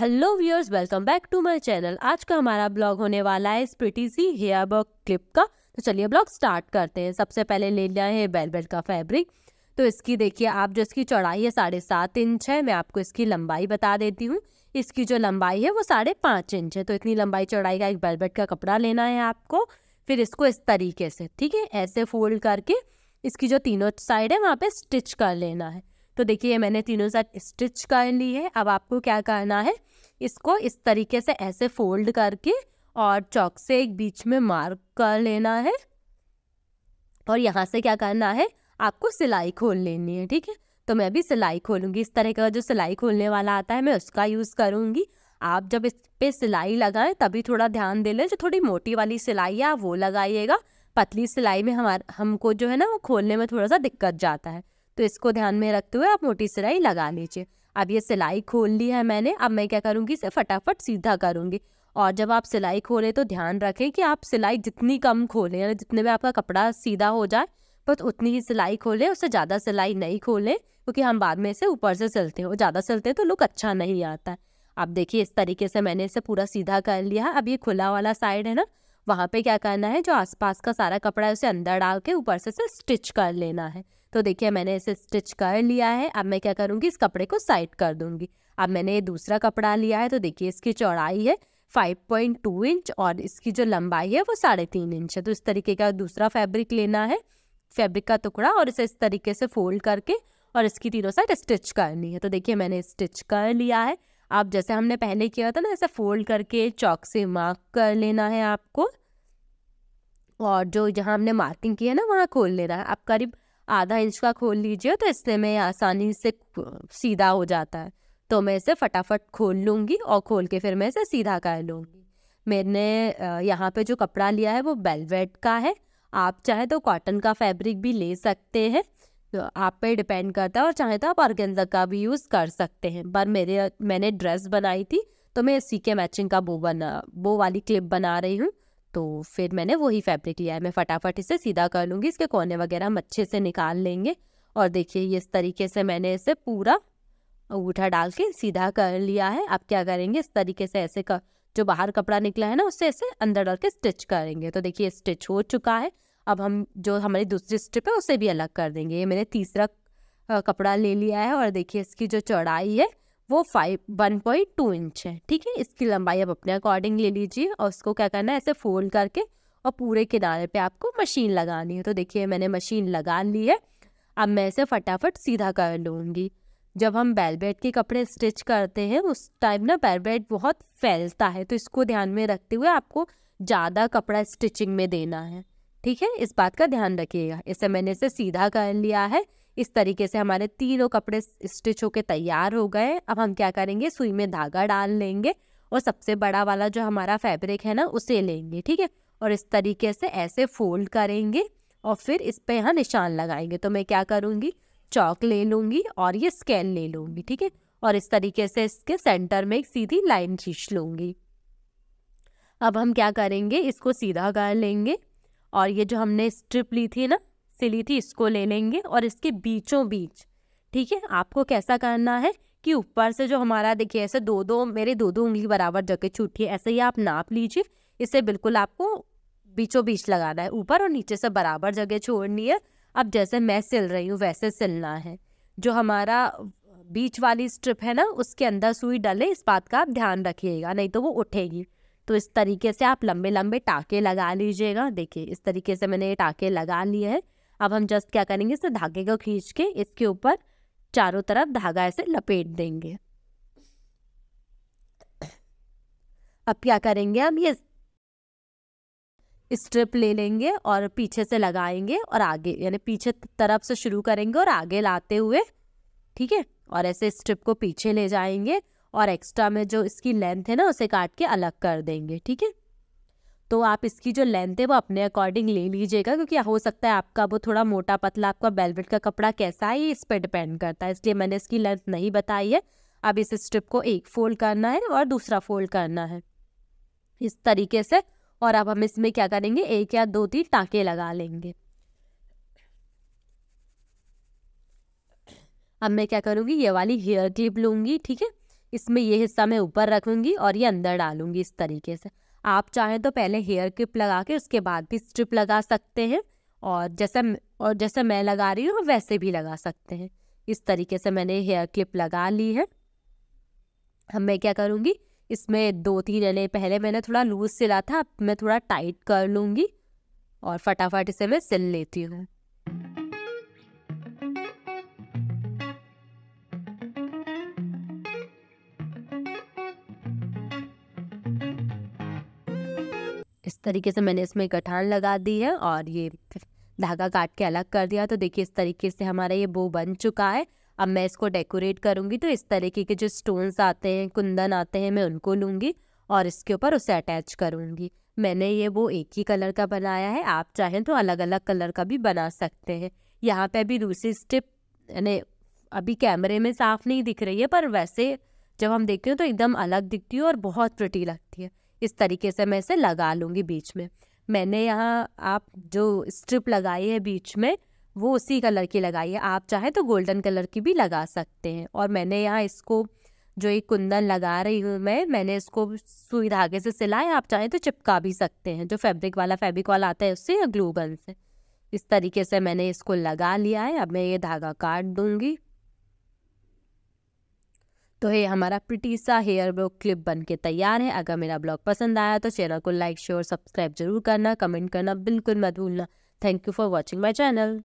hello viewers welcome back to my channel आज का हमारा ब्लॉग होने वाला है स्प्रिटी सी हेयर बॉक क्लिप का तो चलिए ब्लॉग स्टार्ट करते हैं सबसे पहले ले लिया है बेलबेट का फैब्रिक तो इसकी देखिए आप जो इसकी चौड़ाई है साढ़े सात इंच है मैं आपको इसकी लंबाई बता देती हूँ इसकी जो लंबाई है वो साढ़े पाँच इंच है तो इतनी लंबाई चौड़ाई का एक बेलबेट का कपड़ा लेना है आपको फिर इसको इस तरीके से ठीक है ऐसे फोल्ड करके इसकी जो तीनों साइड है वहाँ पर स्टिच कर लेना है तो देखिए मैंने तीनों साइड स्टिच कर ली है अब आपको क्या करना है इसको इस तरीके से ऐसे फोल्ड करके और चौक से एक बीच में मार्क कर लेना है और यहाँ से क्या करना है आपको सिलाई खोल लेनी है ठीक है तो मैं भी सिलाई खोलूँगी इस तरह का जो सिलाई खोलने वाला आता है मैं उसका यूज़ करूँगी आप जब इस पर सिलाई लगाएं तभी थोड़ा ध्यान दे लें जो थोड़ी मोटी वाली सिलाई है आप वो लगाइएगा पतली सिलाई में हमारा हमको जो है ना वो खोलने में थोड़ा सा दिक्कत जाता है तो इसको ध्यान में रखते हुए आप मोटी सिलाई लगा लीजिए अब ये सिलाई खोल ली है मैंने अब मैं क्या करूँगी इसे फटाफट सीधा करूँगी और जब आप सिलाई खोलें तो ध्यान रखें कि आप सिलाई जितनी कम खोलें यानी जितने भी आपका कपड़ा सीधा हो जाए बस उतनी ही सिलाई खोलें उससे ज़्यादा सिलाई नहीं खोलें क्योंकि हम बाद में इसे ऊपर से सिलते हैं और ज़्यादा सिलते हैं तो लुक अच्छा नहीं आता है अब देखिए इस तरीके से मैंने इसे पूरा सीधा कर लिया है अब ये खुला वाला साइड है ना वहाँ पे क्या करना है जो आसपास का सारा कपड़ा है उसे अंदर डाल के ऊपर से, से स्टिच कर लेना है तो देखिए मैंने इसे स्टिच कर लिया है अब मैं क्या करूँगी इस कपड़े को साइड कर दूँगी अब मैंने दूसरा कपड़ा लिया है तो देखिए इसकी चौड़ाई है 5.2 इंच और इसकी जो लंबाई है वो साढ़े तीन इंच है तो इस तरीके का दूसरा फैब्रिक लेना है फैब्रिक का टुकड़ा और इसे इस तरीके से फोल्ड करके और इसकी तीनों साइड स्टिच करनी है तो देखिए मैंने स्टिच कर लिया है आप जैसे हमने पहले किया था ना ऐसा फोल्ड करके चौक से मार्क कर लेना है आपको और जो जहाँ हमने मार्किंग की है ना वहाँ खोल लेना है आप करीब आधा इंच का खोल लीजिए तो इससे मैं आसानी से सीधा हो जाता है तो मैं इसे फटाफट खोल लूँगी और खोल के फिर मैं इसे सीधा कर लूँगी मैंने यहाँ पे जो कपड़ा लिया है वो बेलवेट का है आप चाहे तो कॉटन का फैब्रिक भी ले सकते हैं तो आप पे डिपेंड करता है और चाहे तो आप ऑर्गेंजा का भी यूज़ कर सकते हैं पर मेरे मैंने ड्रेस बनाई थी तो मैं इसी के मैचिंग का वो बना वो वाली क्लिप बना रही हूँ तो फिर मैंने वही फैब्रिक लिया है मैं फटाफट इसे सीधा कर लूँगी इसके कोने वगैरह हम अच्छे से निकाल लेंगे और देखिए इस तरीके से मैंने इसे पूरा अंगूठा डाल के सीधा कर लिया है आप क्या करेंगे इस तरीके से ऐसे कर जो बाहर कपड़ा निकला है ना उससे ऐसे अंदर डाल के स्टिच करेंगे तो देखिए स्टिच हो चुका है अब हम जो हमारी दूसरी स्ट्रिप है उसे भी अलग कर देंगे ये मैंने तीसरा कपड़ा ले लिया है और देखिए इसकी जो चौड़ाई है वो five one point two inch है ठीक है इसकी लंबाई आप अपने अकॉर्डिंग ले लीजिए और उसको क्या करना है ऐसे फोल्ड करके और पूरे किनारे पे आपको मशीन लगानी है तो देखिए मैंने मशीन लगा ली है अब मैं इसे फटाफट सीधा कर लूँगी जब हम बेलबेट के कपड़े स्टिच करते हैं उस टाइम ना बेलबेट बहुत फैलता है तो इसको ध्यान में रखते हुए आपको ज़्यादा कपड़ा स्टिचिंग में देना है ठीक है इस बात का ध्यान रखिएगा इसे मैंने इसे सीधा कर लिया है इस तरीके से हमारे तीनों कपड़े स्टिच होके तैयार हो गए अब हम क्या करेंगे सुई में धागा डाल लेंगे और सबसे बड़ा वाला जो हमारा फैब्रिक है ना उसे लेंगे ठीक है और इस तरीके से ऐसे फोल्ड करेंगे और फिर इस पर यहाँ निशान लगाएंगे तो मैं क्या करूँगी चौक ले लूँगी और ये स्केल ले लूँगी ठीक है और इस तरीके से इसके सेंटर में एक सीधी लाइन खींच लूँगी अब हम क्या करेंगे इसको सीधा कर लेंगे और ये जो हमने स्ट्रिप ली थी ना सिली थी इसको ले लेंगे और इसके बीचों बीच ठीक है आपको कैसा करना है कि ऊपर से जो हमारा देखिए ऐसे दो दो मेरे दो दो उंगली बराबर जगह छूटी है ऐसे ही आप नाप लीजिए इसे बिल्कुल आपको बीचों बीच लगाना है ऊपर और नीचे से बराबर जगह छोड़नी है अब जैसे मैं सिल रही हूँ वैसे सिलना है जो हमारा बीच वाली स्ट्रिप है ना उसके अंदर सुई डले इस बात का आप ध्यान रखिएगा नहीं तो वो उठेगी तो इस तरीके से आप लंबे लंबे टाके लगा लीजिएगा देखिए इस तरीके से मैंने ये टाके लगा लिए हैं अब हम जस्ट क्या करेंगे इसे धागे को खींच के इसके ऊपर चारों तरफ धागा ऐसे लपेट देंगे अब क्या करेंगे हम ये स्ट्रिप ले लेंगे और पीछे से लगाएंगे और आगे यानी पीछे तरफ से शुरू करेंगे और आगे लाते हुए ठीक है और ऐसे स्ट्रिप को पीछे ले जाएंगे और एक्स्ट्रा में जो इसकी लेंथ है ना उसे काट के अलग कर देंगे ठीक है तो आप इसकी जो लेंथ है वो अपने अकॉर्डिंग ले लीजिएगा क्योंकि हो सकता है आपका वो थोड़ा मोटा पतला आपका बेलवेट का कपड़ा कैसा है ये इस पर डिपेंड करता है इसलिए मैंने इसकी लेंथ नहीं बताई है अब इस स्ट्रिप को एक फोल्ड करना है और दूसरा फोल्ड करना है इस तरीके से और अब हम इसमें क्या करेंगे एक या दो तीन टाँके लगा लेंगे अब मैं क्या करूँगी ये वाली हेयर क्लिप लूँगी ठीक है इसमें ये हिस्सा मैं ऊपर रखूँगी और ये अंदर डालूँगी इस तरीके से आप चाहें तो पहले हेयर क्लिप लगा के उसके बाद भी स्ट्रिप लगा सकते हैं और जैसा और जैसा मैं लगा रही हूँ वैसे भी लगा सकते हैं इस तरीके से मैंने हेयर क्लिप लगा ली है अब मैं क्या करूँगी इसमें दो तीन जने पहले मैंने थोड़ा लूज सिला था अब मैं थोड़ा टाइट कर लूँगी और फटाफट इसे मैं सिल लेती हूँ तरीके से मैंने इसमें गठान लगा दी है और ये धागा काट के अलग कर दिया तो देखिए इस तरीके से हमारा ये बो बन चुका है अब मैं इसको डेकोरेट करूँगी तो इस तरीके के जो स्टोन्स आते हैं कुंदन आते हैं मैं उनको लूँगी और इसके ऊपर उसे अटैच करूँगी मैंने ये वो एक ही कलर का बनाया है आप चाहें तो अलग अलग कलर का भी बना सकते हैं यहाँ पे अभी दूसरी स्टिप यानी अभी कैमरे में साफ़ नहीं दिख रही है पर वैसे जब हम देखते हैं तो एकदम अलग दिखती है और बहुत प्रटी लगती है इस तरीके से मैं इसे लगा लूँगी बीच में मैंने यहाँ आप जो स्ट्रिप लगाई है बीच में वो उसी कलर की लगाई है आप चाहें तो गोल्डन कलर की भी लगा सकते हैं और मैंने यहाँ इसको जो एक कुंदन लगा रही हूँ मैं मैंने इसको सुई धागे से है आप चाहें तो चिपका भी सकते हैं जो फैब्रिक वाला फैब्रिक वाला आता है उससे या ग्लू गन से इस तरीके से मैंने इसको लगा लिया है अब मैं ये धागा काट दूँगी तो ये हमारा प्रिटी सा हेयर ब्रो क्लिप बन के तैयार है अगर मेरा ब्लॉग पसंद आया तो चैनल को लाइक शेयर सब्सक्राइब जरूर करना कमेंट करना बिल्कुल मत भूलना thank you for watching my channel